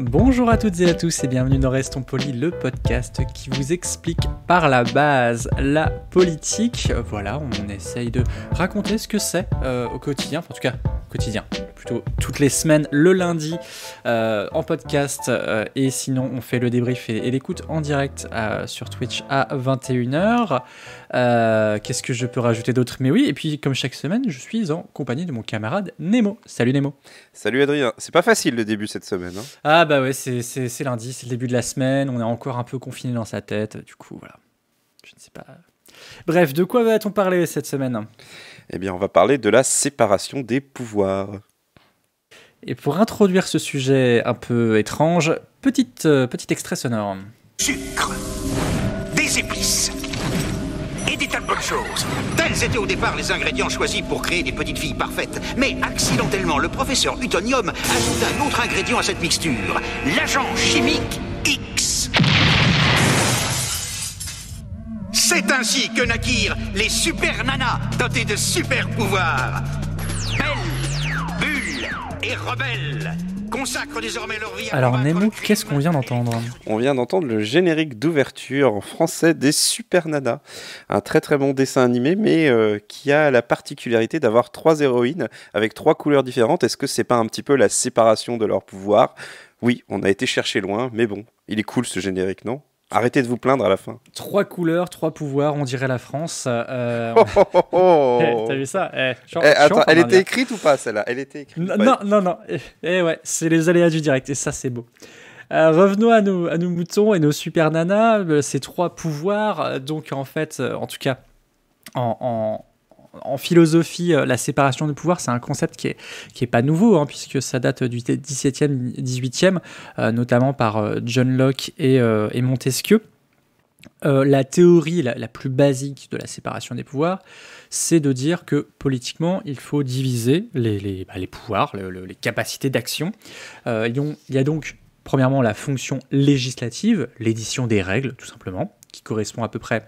Bonjour à toutes et à tous et bienvenue dans Restons Polis, le podcast qui vous explique par la base la politique. Voilà, on essaye de raconter ce que c'est euh, au quotidien, en tout cas quotidien, toutes les semaines le lundi euh, en podcast. Euh, et sinon, on fait le débrief et, l'écoute en direct euh, sur Twitch à 21h. Qu'est-ce que je peux rajouter d'autre Mais oui, et puis comme chaque semaine, je suis en compagnie de mon camarade Nemo. Salut Nemo. Salut Adrien. C'est pas facile le début cette semaine. Hein. ah bah ouais, c'est lundi, c'est le début de la semaine. On est encore un peu confiné dans sa tête. Du coup, voilà. Je ne sais pas. Bref, de quoi va-t-on parler cette semaine Eh bien, on va parler de la séparation des pouvoirs. Et pour introduire ce sujet un peu étrange, petite, petite euh, petit extrait sonore. Sucre, des épices et des tas de bonnes choses. Tels étaient au départ les ingrédients choisis pour créer des petites filles parfaites. Mais accidentellement, le professeur Utonium ajoute un autre ingrédient à cette mixture l'agent chimique X. C'est ainsi que naquirent les super nanas dotées de super pouvoirs et rebelles désormais leur vie à Alors Nemo, qu'est-ce qu'on vient d'entendre On vient d'entendre le générique d'ouverture en français des Super Nana. Un très très bon dessin animé, mais euh, qui a la particularité d'avoir trois héroïnes avec trois couleurs différentes. Est-ce que c'est pas un petit peu la séparation de leur pouvoir Oui, on a été chercher loin, mais bon, il est cool ce générique, non Arrêtez de vous plaindre à la fin. Trois couleurs, trois pouvoirs, on dirait la France. Euh, oh oh oh, oh. Eh, T'as vu ça eh, eh, attends, Elle hein, était écrite ou pas celle-là Elle était écrite. Non, non, non, Eh ouais, c'est les aléas du direct et ça c'est beau. Euh, revenons à nos, à nos, moutons et nos super nanas, euh, ces trois pouvoirs. Donc en fait, en tout cas, en, en philosophie, euh, la séparation des pouvoir, c'est un concept qui n'est qui est pas nouveau, hein, puisque ça date du 17e, 18e, euh, notamment par euh, John Locke et, Montesquieu. la théorie la, plus basique de la séparation des pouvoirs, c'est de dire que politiquement, il faut diviser les, les, bah, pouvoirs, les capacités d'action. il y a donc, premièrement, la fonction législative, l'édition des règles, tout simplement, qui correspond à peu près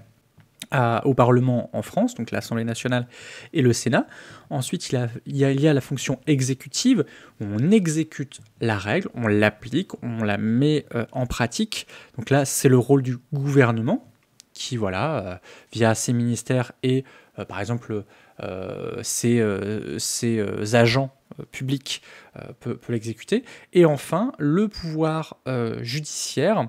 au Parlement en France, donc l'Assemblée nationale et le Sénat. Ensuite, il, y a, la fonction exécutive, où on exécute la règle, on l'applique, on la met euh, en pratique. Donc là, c'est le rôle du gouvernement qui, voilà, euh, via ses ministères et, euh, par exemple, ses, agents publics, peut, peut l'exécuter. Et enfin, le pouvoir judiciaire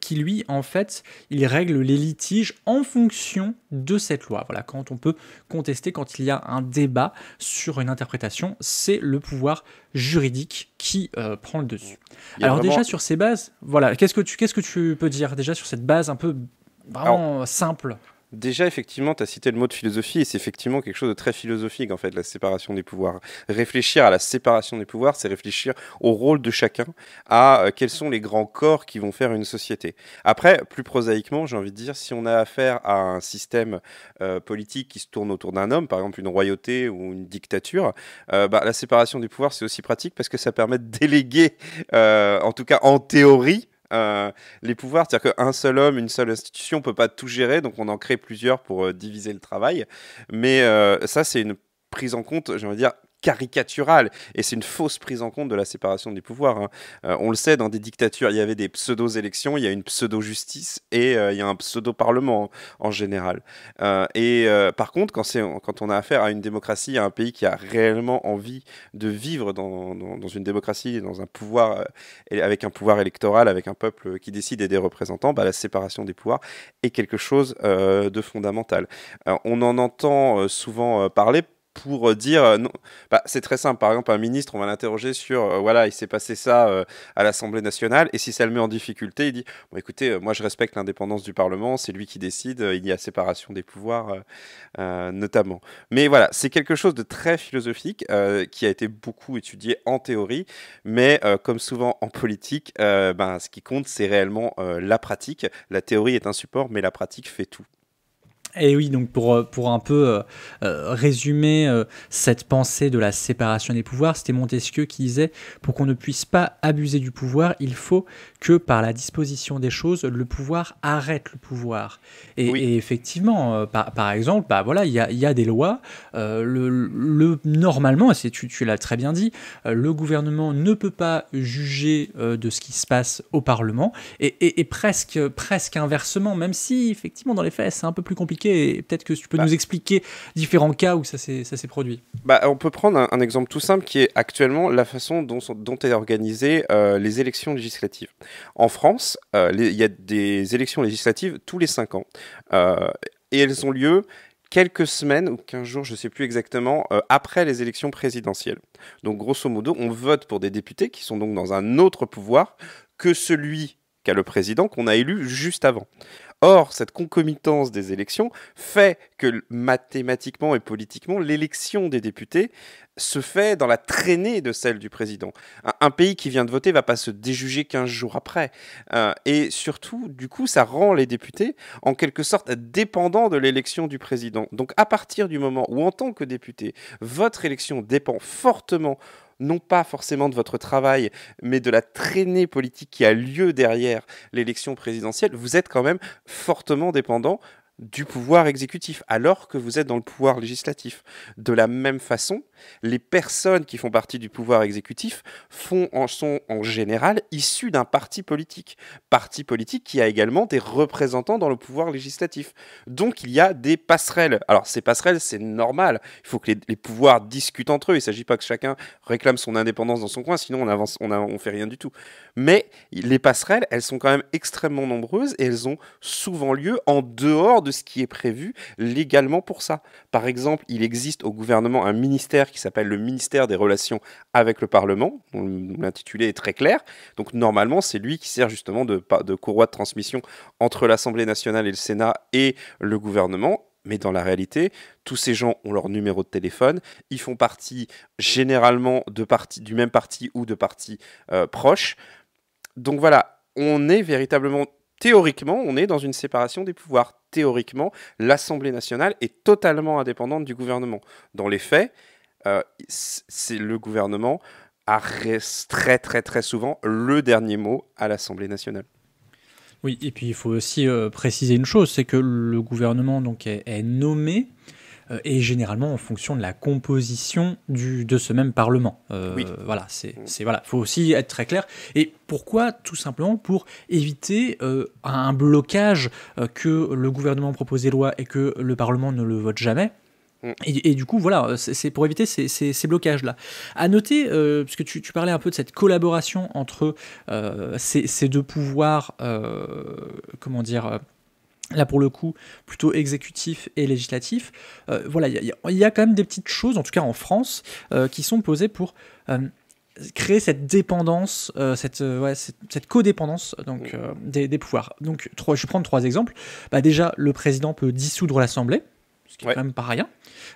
qui lui, en fait, il règle les litiges en fonction de cette loi. Voilà, quand on peut contester, quand il y a un débat sur une interprétation, c'est le pouvoir juridique qui euh, prend le dessus. Alors déjà sur ces bases, voilà, qu'est-ce que tu, qu'est-ce que tu peux dire déjà sur cette base un peu vraiment simple Déjà, effectivement, tu as cité le mot de philosophie et c'est effectivement quelque chose de très philosophique, en fait, la séparation des pouvoirs. Réfléchir à la séparation des pouvoirs, c'est réfléchir au rôle de chacun, à euh, quels sont les grands corps qui vont faire une société. Après, plus prosaïquement, j'ai envie de dire, si on a affaire à un système euh, politique qui se tourne autour d'un homme, par exemple une royauté ou une dictature, euh, bah, la séparation des pouvoirs, c'est aussi pratique parce que ça permet de déléguer, en tout cas en théorie, euh, les pouvoirs. C'est-à-dire qu'un seul homme, une seule institution ne peut pas tout gérer, donc on en crée plusieurs pour euh, diviser le travail. Mais euh, ça, c'est une prise en compte, j'ai envie de dire, caricatural Et c'est une fausse prise en compte de la séparation des pouvoirs. Hein. Euh, on le sait, dans des dictatures, il y avait des pseudo-élections, il y a une pseudo-justice et euh, il y a un pseudo-parlement en, général. Euh, et par contre, quand, quand on a affaire à une démocratie, à un pays qui a réellement envie de vivre dans, une démocratie, dans un pouvoir, avec un pouvoir électoral, avec un peuple qui décide et des représentants, bah, la séparation des pouvoirs est quelque chose de fondamental. on en entend souvent parler pour euh, dire euh, non. Bah, c'est très simple. Par exemple, un ministre, on va l'interroger sur euh, voilà, il s'est passé ça à l'Assemblée nationale, et si ça le met en difficulté, il dit bon, écoutez, moi je respecte l'indépendance du Parlement, c'est lui qui décide, il y a séparation des pouvoirs notamment. Mais voilà, c'est quelque chose de très philosophique qui a été beaucoup étudié en théorie, mais comme souvent en politique, ben, ce qui compte, c'est réellement la pratique. La théorie est un support, mais la pratique fait tout. Et eh oui, donc pour, euh, pour un peu euh, euh, résumer cette pensée de la séparation des pouvoirs, c'était Montesquieu qui disait Pour qu'on ne puisse pas abuser du pouvoir, il faut que par la disposition des choses, le pouvoir arrête le pouvoir. Et, effectivement, par, exemple, bah voilà, il y a, des lois. Le, normalement, c'est tu, l'as très bien dit, le gouvernement ne peut pas juger de ce qui se passe au Parlement. Et, et presque, presque inversement, même si effectivement, dans les faits, c'est un peu plus compliqué et peut-être que tu peux bah. nous expliquer différents cas où ça s'est produit. Bah, on peut prendre un, exemple tout simple qui est actuellement la façon dont, dont est organisée euh, les élections législatives. En France, euh, il y a des élections législatives tous les 5 ans. Euh, et elles ont lieu quelques semaines ou 15 jours, je ne sais plus exactement, après les élections présidentielles. Donc grosso modo, on vote pour des députés qui sont donc dans un autre pouvoir que celui qu'a le président qu'on a élu juste avant. Or, cette concomitance des élections fait que mathématiquement et politiquement, l'élection des députés se fait dans la traînée de celle du président. Un, pays qui vient de voter ne va pas se déjuger 15 jours après. Euh, et surtout, du coup, ça rend les députés en quelque sorte dépendants de l'élection du président. Donc à partir du moment où, en tant que député, votre élection dépend fortement non pas forcément de votre travail, mais de la traînée politique qui a lieu derrière l'élection présidentielle, vous êtes quand même fortement dépendant du pouvoir exécutif, alors que vous êtes dans le pouvoir législatif. De la même façon, les personnes qui font partie du pouvoir exécutif font en, sont en général issues d'un parti politique, parti politique qui a également des représentants dans le pouvoir législatif. Donc il y a des passerelles. Alors ces passerelles, c'est normal. Il faut que les, pouvoirs discutent entre eux. Il ne s'agit pas que chacun réclame son indépendance dans son coin, sinon on avance, on, fait rien du tout. Mais les passerelles, elles sont quand même extrêmement nombreuses et elles ont souvent lieu en dehors de ce qui est prévu légalement pour ça. Par exemple, il existe au gouvernement un ministère qui s'appelle le ministère des Relations avec le Parlement. L'intitulé est très clair. Donc normalement, c'est lui qui sert justement de, de courroie de transmission entre l'Assemblée nationale et le Sénat et le gouvernement. Mais dans la réalité, tous ces gens ont leur numéro de téléphone. Ils font partie généralement de parti, du même parti ou de partis euh, proches. Donc voilà, on est véritablement théoriquement, on est dans une séparation des pouvoirs. Théoriquement, l'Assemblée nationale est totalement indépendante du gouvernement. Dans les faits, euh, c'est le gouvernement a très très très souvent le dernier mot à l'Assemblée nationale. Oui, et puis il faut aussi euh, préciser une chose, c'est que le gouvernement donc est nommé euh, et généralement en fonction de la composition du, de ce même Parlement. Euh, voilà, c'est voilà, faut aussi être très clair. Et pourquoi Tout simplement pour éviter euh, un blocage que le gouvernement propose des lois et que le Parlement ne le vote jamais. Mm. Et, du coup, voilà, c'est pour éviter ces, ces, blocages-là. À noter, puisque tu, tu, parlais un peu de cette collaboration entre ces, ces, deux pouvoirs, comment dire, Là, pour le coup, plutôt exécutif et législatif. Euh, voilà, il y, a quand même des petites choses, en tout cas en France, euh, qui sont posées pour euh, créer cette dépendance, cette, cette, codépendance donc, des, pouvoirs. Donc, je vais prendre trois exemples. Bah, déjà, le président peut dissoudre l'Assemblée ce qui n'est quand même pas rien.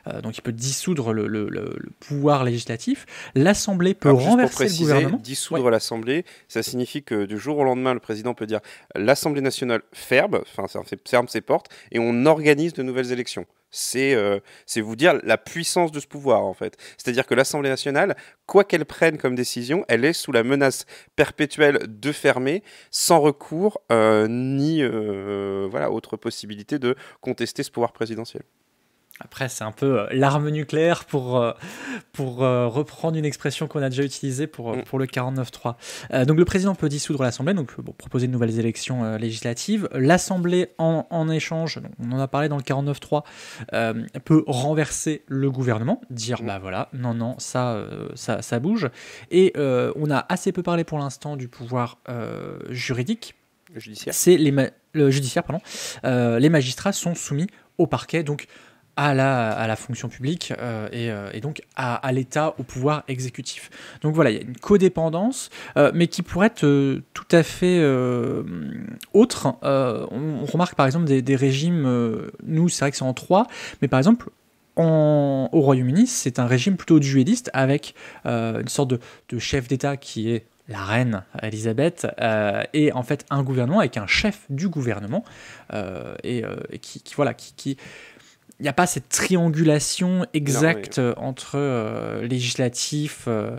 Euh, donc il peut dissoudre le, pouvoir législatif. L'Assemblée peut ah, renverser le gouvernement. Dissoudre l'Assemblée, ça signifie que du jour au lendemain, le président peut dire l'Assemblée nationale ferme, enfin ferme ses portes, et on organise de nouvelles élections. Euh, c'est vous dire la puissance de ce pouvoir, en fait. C'est-à-dire que l'Assemblée nationale, quoi qu'elle prenne comme décision, elle est sous la menace perpétuelle de fermer, sans recours euh, ni euh, voilà, autre possibilité de contester ce pouvoir présidentiel. Après, c'est un peu euh, l'arme nucléaire pour, euh, pour euh, reprendre une expression qu'on a déjà utilisée pour, mm. pour le 49-3. donc le président peut dissoudre l'Assemblée, donc proposer de nouvelles élections législatives. L'Assemblée, en, en, échange, on en a parlé dans le 49-3, peut renverser le gouvernement, dire mm. bah voilà, non, non, ça, ça, ça bouge. Et on a assez peu parlé pour l'instant du pouvoir juridique. Le judiciaire. C'est les, le judiciaire, pardon. les magistrats sont soumis au parquet, donc à la, fonction publique euh, euh, et, donc à, l'État, au pouvoir exécutif. Donc voilà, il y a une codépendance, euh, mais qui pourrait être tout à fait autre. On, remarque par exemple des, régimes, nous c'est vrai que c'est en trois, mais par exemple au Royaume-Uni, c'est un régime plutôt duéliste avec une sorte de, chef d'État qui est la reine Elisabeth et en fait un gouvernement avec un chef du gouvernement et, voilà qui il n'y a pas cette triangulation exacte euh, entre euh, législatif, euh,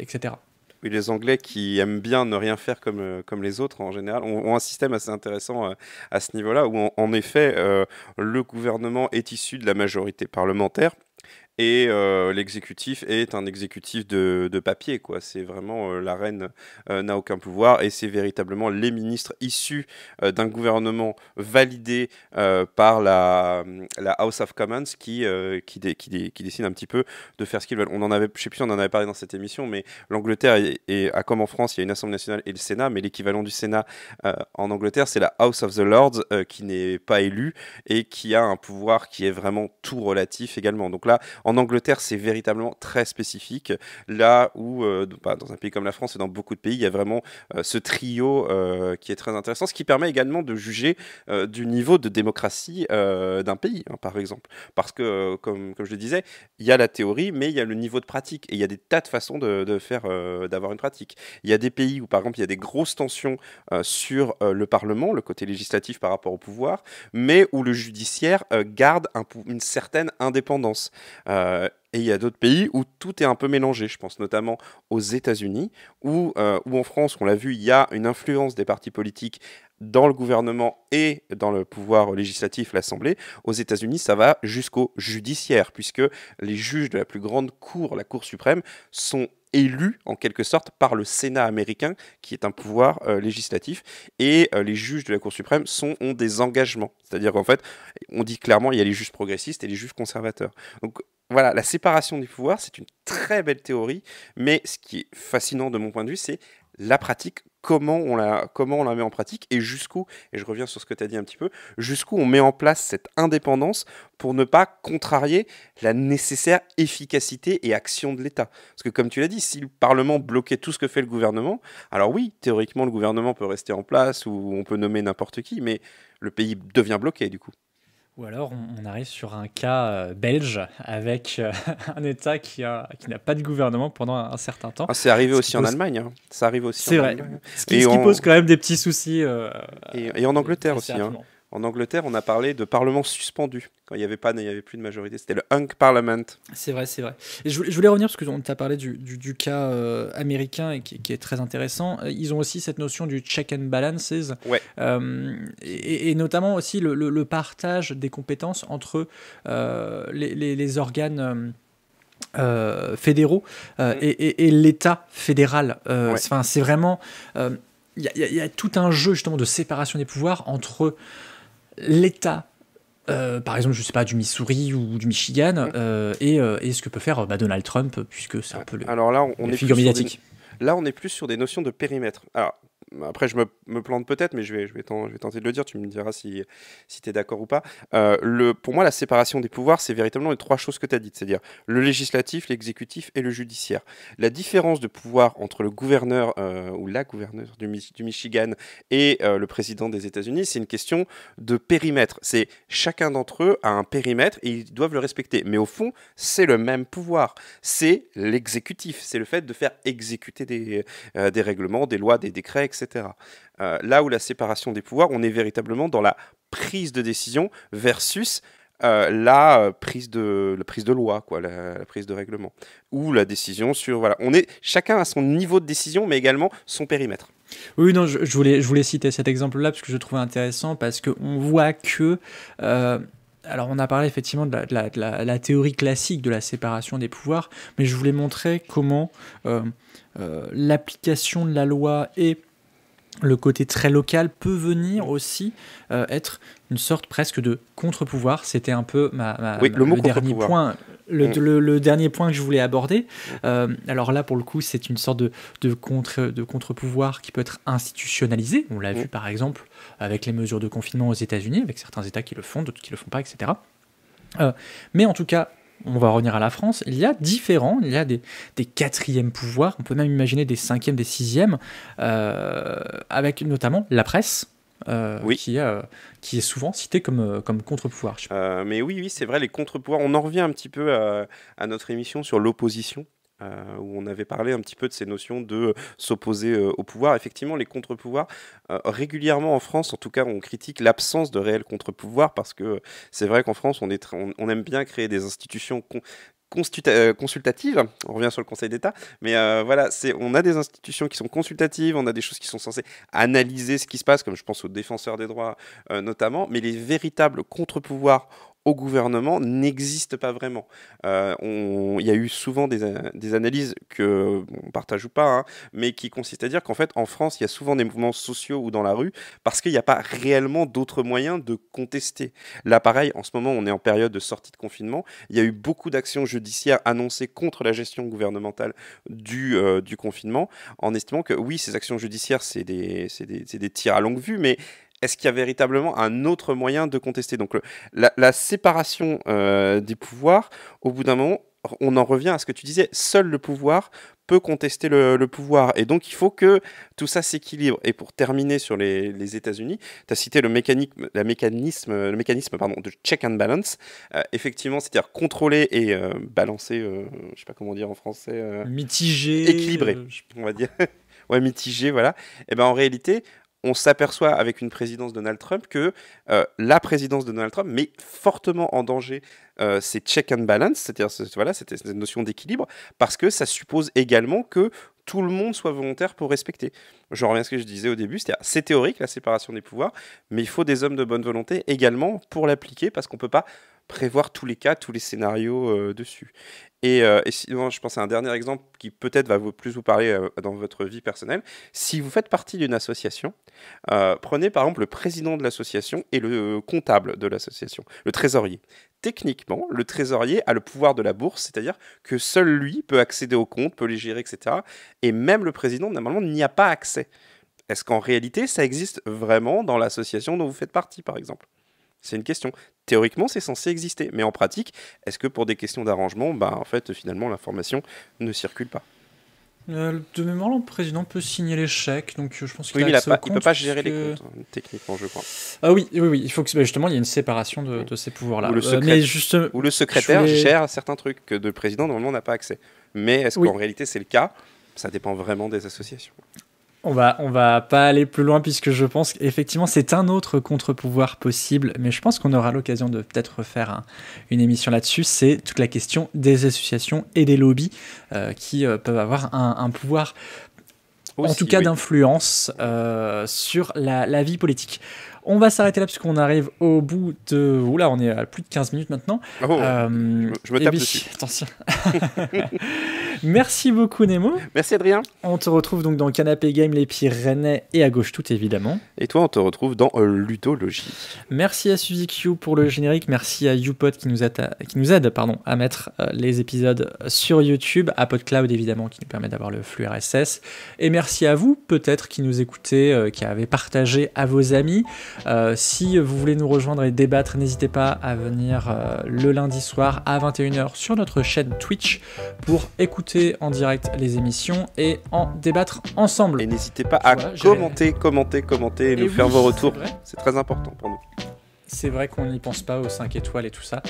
etc. Oui, les Anglais qui aiment bien ne rien faire comme, comme les autres en général ont, un système assez intéressant à ce niveau-là où en effet le gouvernement est issu de la majorité parlementaire et euh, l'exécutif est un exécutif de, de papier. quoi. C'est vraiment euh, la reine euh, n'a aucun pouvoir et c'est véritablement les ministres issus d'un gouvernement validé par la, la, House of Commons qui, qui, qui, qui, décide un petit peu de faire ce qu'ils veulent. On en avait, je sais plus on en avait parlé dans cette émission, mais l'Angleterre, et à comme en France, il y a une Assemblée nationale et le Sénat, mais l'équivalent du Sénat en Angleterre, c'est la House of the Lords qui n'est pas élue et qui a un pouvoir qui est vraiment tout relatif également. Donc là, en Angleterre, c'est véritablement très spécifique. Là où, euh, dans un pays comme la France et dans beaucoup de pays, il y a vraiment euh, ce trio euh, qui est très intéressant, ce qui permet également de juger du niveau de démocratie d'un pays, hein, par exemple. Parce que, comme, je le disais, il y a la théorie, mais il y a le niveau de pratique. Et il y a des tas de façons de, faire, d'avoir une pratique. Il y a des pays où, par exemple, il y a des grosses tensions sur le Parlement, le côté législatif par rapport au pouvoir, mais où le judiciaire garde une certaine indépendance. Euh, et il y a d'autres pays où tout est un peu mélangé. Je pense notamment aux États-Unis, où, euh, où en France, on l'a vu, il y a une influence des partis politiques dans le gouvernement et dans le pouvoir législatif, l'Assemblée. Aux États-Unis, ça va jusqu'au judiciaire, puisque les juges de la plus grande cour, la Cour suprême, sont élus en quelque sorte par le Sénat américain, qui est un pouvoir euh, législatif, et les juges de la Cour suprême sont, ont des engagements. C'est-à-dire qu'en fait, on dit clairement, il y a les juges progressistes et les juges conservateurs. Donc voilà, la séparation du pouvoir, c'est une très belle théorie, mais ce qui est fascinant de mon point de vue, c'est la pratique, comment on la, comment on la met en pratique et jusqu'où, et je reviens sur ce que tu as dit un petit peu, jusqu'où on met en place cette indépendance pour ne pas contrarier la nécessaire efficacité et action de l'État. Parce que comme tu l'as dit, si le Parlement bloquait tout ce que fait le gouvernement, alors oui, théoriquement, le gouvernement peut rester en place ou on peut nommer n'importe qui, mais le pays devient bloqué du coup. Ou alors on arrive sur un cas euh, belge avec euh, un État qui, qui n'a pas de gouvernement pendant un certain temps. Ah, c'est arrivé aussi en Allemagne. Hein. Ça arrive aussi. C'est vrai. Ce, qui, pose quand même des petits soucis. Euh, et, en Angleterre aussi. Hein. En Angleterre, on a parlé de parlement suspendu quand il n'y avait pas, il n'y avait plus de majorité. C'était le hunk parliament. C'est vrai, c'est vrai. je, voulais revenir parce que tu t'a parlé du, du, cas euh, américain et qui, est très intéressant. Euh, ils ont aussi cette notion du check and balances. Ouais. Euh, et, notamment aussi le, partage des compétences entre les, organes. fédéraux mm. et, l'État fédéral. Enfin, C'est vraiment il y, a tout un jeu justement de séparation des pouvoirs entre l'état euh, par exemple, je sais pas, du Missouri ou du Michigan, euh, euh, et, ce que peut faire bah, Donald Trump, puisque c'est un peu le, Alors là, on, est figure médiatique. là, on est plus sur des notions de périmètre. Alors, après, je me, me plante peut-être, mais je vais, je, vais tenter de le dire. Tu me diras si, si tu es d'accord ou pas. Euh, le, pour moi, la séparation des pouvoirs, c'est véritablement les trois choses que tu as dites, c'est-à-dire le législatif, l'exécutif et le judiciaire. La différence de pouvoir entre le gouverneur euh, ou la gouverneure du, du Michigan et euh, le président des États-Unis, c'est une question de périmètre. C'est chacun d'entre eux a un périmètre et ils doivent le respecter. Mais au fond, c'est le même pouvoir. C'est l'exécutif. C'est le fait de faire exécuter des, des règlements, des lois, des décrets, etc etc. Euh, là où la séparation des pouvoirs, on est véritablement dans la prise de décision versus euh, la, euh, prise de, prise de loi, quoi, la, prise de règlement, ou la décision sur voilà, on est chacun à son niveau de décision, mais également son périmètre. Oui, non, je, voulais, je voulais citer cet exemple-là parce que je le trouvais intéressant parce que on voit que alors on a parlé effectivement de la, théorie classique de la séparation des pouvoirs, mais je voulais montrer comment l'application de la loi est le côté très local peut venir aussi euh, être une sorte presque de contre-pouvoir. C'était un peu le, dernier point. Mm. Le, dernier point que je voulais aborder, euh, alors là pour le coup c'est une sorte de, contre-pouvoir qui peut être institutionnalisé, on l'a mm. vu par exemple avec les mesures de confinement aux États-Unis, avec certains États qui le font, d'autres qui le font pas, etc. Euh, mais en tout cas on va revenir à la France, il y a différents, il y a des, quatrièmes pouvoirs, on peut même imaginer des cinquièmes, des sixièmes, euh, avec notamment la presse. Euh, euh, qui, est souvent citée comme, comme contre-pouvoir. mais oui, oui c'est vrai, les contre-pouvoirs, on en revient un petit peu à notre émission sur l'opposition. Euh, où on avait parlé un petit peu de ces notions de euh, s'opposer euh, au pouvoir. Effectivement, les contre-pouvoirs, régulièrement en France, en tout cas, on critique l'absence de réels contre-pouvoirs parce que c'est vrai qu'en France, on, est on, aime bien créer des institutions consultatives, on revient sur le Conseil d'État, mais voilà, on a des institutions qui sont consultatives, on a des choses qui sont censées analyser ce qui se passe, comme je pense aux défenseurs des droits notamment, mais les véritables contre-pouvoirs au gouvernement n'existe pas vraiment. Euh, il y a eu souvent des, analyses que on partage ou pas, hein, mais qui consistent à dire qu'en fait, en France, il y a souvent des mouvements sociaux ou dans la rue parce qu'il n'y a pas réellement d'autres moyens de contester. Là, pareil, en ce moment, on est en période de sortie de confinement. Il y a eu beaucoup d'actions judiciaires annoncées contre la gestion gouvernementale du, euh, du confinement, en estimant que oui, ces actions judiciaires, c'est des tirs à longue vue, mais est-ce qu'il y a véritablement un autre moyen de contester Donc la, séparation euh, des pouvoirs, au bout d'un moment, on en revient à ce que tu disais, seul le pouvoir peut contester le, pouvoir. Et donc il faut que tout ça s'équilibre. Et pour terminer sur les, les États-Unis, tu as cité le mécanisme, la mécanisme, le mécanisme pardon, de check and balance. Euh, effectivement, c'est-à-dire contrôler et euh, balancer, je ne sais pas comment dire en français. Mitiger. Équilibré, on va dire. ouais, mitigé, voilà. Et eh ben en réalité, on s'aperçoit avec une présidence Donald Trump que euh, la présidence de Donald Trump met fortement en danger ces euh, check and balance, c'est-à-dire cette, notion d'équilibre, parce que ça suppose également que tout le monde soit volontaire pour respecter. Je reviens à ce que je disais au début, c'est théorique la séparation des pouvoirs, mais il faut des hommes de bonne volonté également pour l'appliquer, parce qu'on ne peut pas prévoir tous les cas, tous les scénarios euh, dessus. Euh, et, sinon, je pense à un dernier exemple qui peut-être va vous, plus vous parler euh, dans votre vie personnelle. Si vous faites partie d'une association, prenez par exemple le président de l'association et le comptable de l'association, le trésorier techniquement, le trésorier a le pouvoir de la bourse, c'est-à-dire que seul lui peut accéder aux comptes, peut les gérer, etc. Et même le président, normalement, n'y a pas accès. Est-ce qu'en réalité, ça existe vraiment dans l'association dont vous faites partie, par exemple c'est une question. Théoriquement, c'est censé exister, mais en pratique, est-ce que pour des questions d'arrangement, bah, en fait, finalement, l'information ne circule pas euh, de mémoire, le président peut signer les chèques, donc euh, je pense qu'il oui, il, peut pas gérer les comptes, hein, techniquement, je crois. Ah oui, oui, oui, il faut que bah, justement il y ait une séparation de, ces pouvoirs-là. Ou le, euh, Ou le secrétaire gère certains trucs que le président normalement n'a pas accès. Mais est-ce qu'en réalité c'est le cas Ça dépend vraiment des associations on va, on va pas aller plus loin puisque je pense qu'effectivement c'est un autre contre-pouvoir possible, mais je pense qu'on aura l'occasion de peut-être faire une émission là-dessus. C'est toute la question des associations et des lobbies euh, qui euh, peuvent avoir un, pouvoir, en tout cas d'influence euh, sur la vie politique. On va s'arrêter là puisqu'on arrive au bout de. Oula, on est à plus de 15 minutes maintenant. Ah, oh, euh, je me eh tape Attention. Merci beaucoup, Nemo. Merci, Adrien. On te retrouve donc dans Canapé Game, les Pyrénées et à gauche tout, évidemment. Et toi, on te retrouve dans euh, Lutologie. Merci à Suzy pour le générique. Merci à YouPod qui nous, qui nous aide pardon, à mettre euh, les épisodes sur YouTube, à PodCloud, évidemment, qui nous permet d'avoir le flux RSS. Et merci à vous, peut-être, qui nous écoutez, qui avez partagé à vos amis. Euh, si vous voulez nous rejoindre et débattre, n'hésitez pas à venir euh, le lundi soir à 21h sur notre chaîne Twitch pour écouter en direct les émissions et en débattre ensemble. Et n'hésitez pas à commenter, commenter, commenter et, nous faire vos retours. C'est très important pour nous. C'est vrai qu'on n'y pense pas aux 5 étoiles et tout ça.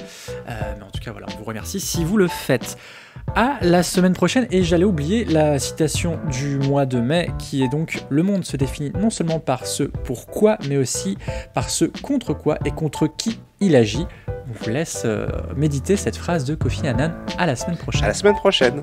Euh, mais en tout cas, voilà, on vous remercie si vous le faites. À la semaine prochaine, et j'allais oublier la citation du mois de mai, qui est donc Le monde se définit non seulement par ce pourquoi, mais aussi par ce contre quoi et contre qui il agit. On vous laisse euh, méditer cette phrase de Kofi Annan. À la semaine prochaine. À la semaine prochaine.